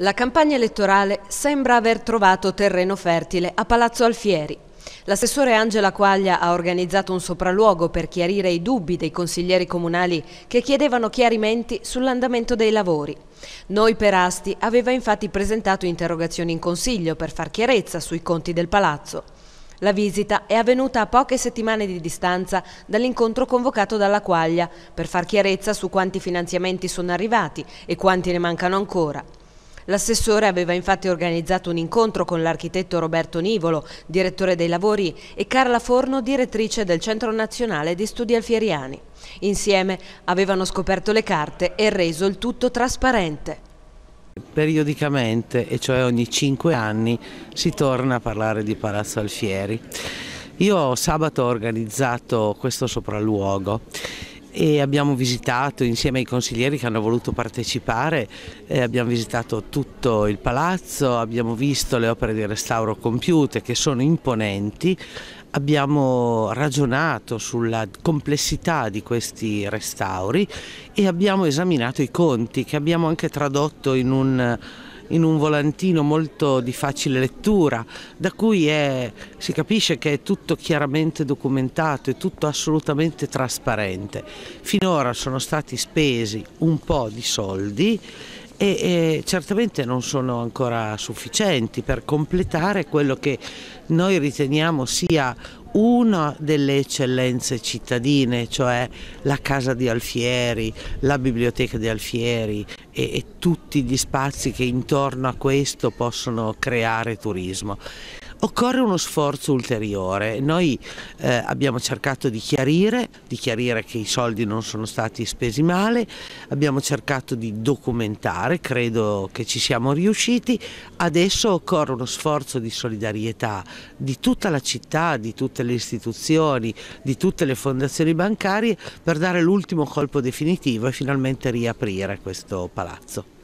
La campagna elettorale sembra aver trovato terreno fertile a Palazzo Alfieri. L'assessore Angela Quaglia ha organizzato un sopralluogo per chiarire i dubbi dei consiglieri comunali che chiedevano chiarimenti sull'andamento dei lavori. Noi per Asti aveva infatti presentato interrogazioni in consiglio per far chiarezza sui conti del palazzo. La visita è avvenuta a poche settimane di distanza dall'incontro convocato dalla Quaglia per far chiarezza su quanti finanziamenti sono arrivati e quanti ne mancano ancora. L'assessore aveva infatti organizzato un incontro con l'architetto Roberto Nivolo, direttore dei lavori, e Carla Forno, direttrice del Centro Nazionale di Studi Alfieriani. Insieme avevano scoperto le carte e reso il tutto trasparente. Periodicamente, e cioè ogni cinque anni, si torna a parlare di Palazzo Alfieri. Io sabato ho organizzato questo sopralluogo e abbiamo visitato insieme ai consiglieri che hanno voluto partecipare, eh, abbiamo visitato tutto il palazzo, abbiamo visto le opere di restauro compiute che sono imponenti, abbiamo ragionato sulla complessità di questi restauri e abbiamo esaminato i conti che abbiamo anche tradotto in un in un volantino molto di facile lettura, da cui è, si capisce che è tutto chiaramente documentato, è tutto assolutamente trasparente. Finora sono stati spesi un po' di soldi e, e, certamente non sono ancora sufficienti per completare quello che noi riteniamo sia una delle eccellenze cittadine, cioè la casa di Alfieri, la biblioteca di Alfieri e, e tutti gli spazi che intorno a questo possono creare turismo occorre uno sforzo ulteriore. Noi eh, abbiamo cercato di chiarire, di chiarire che i soldi non sono stati spesi male, abbiamo cercato di documentare, credo che ci siamo riusciti, adesso occorre uno sforzo di solidarietà di tutta la città, di tutte le istituzioni, di tutte le fondazioni bancarie per dare l'ultimo colpo definitivo e finalmente riaprire questo palazzo.